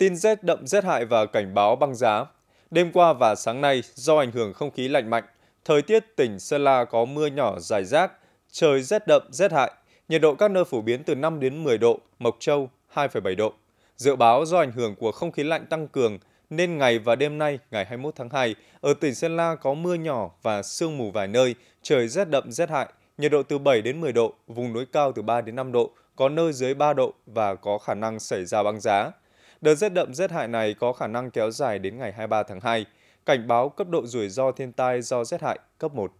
Tin rét đậm rét hại và cảnh báo băng giá. Đêm qua và sáng nay, do ảnh hưởng không khí lạnh mạnh, thời tiết tỉnh Sơn La có mưa nhỏ rải rác, trời rét đậm rét hại, nhiệt độ các nơi phổ biến từ 5 đến 10 độ, Mộc Châu 2,7 độ. Dự báo do ảnh hưởng của không khí lạnh tăng cường nên ngày và đêm nay, ngày 21 tháng 2, ở tỉnh Sơn La có mưa nhỏ và sương mù vài nơi, trời rét đậm rét hại, nhiệt độ từ 7 đến 10 độ, vùng núi cao từ 3 đến 5 độ, có nơi dưới 3 độ và có khả năng xảy ra băng giá. Đợt rét đậm rét hại này có khả năng kéo dài đến ngày 23 tháng 2. Cảnh báo cấp độ rủi ro thiên tai do rét hại cấp 1.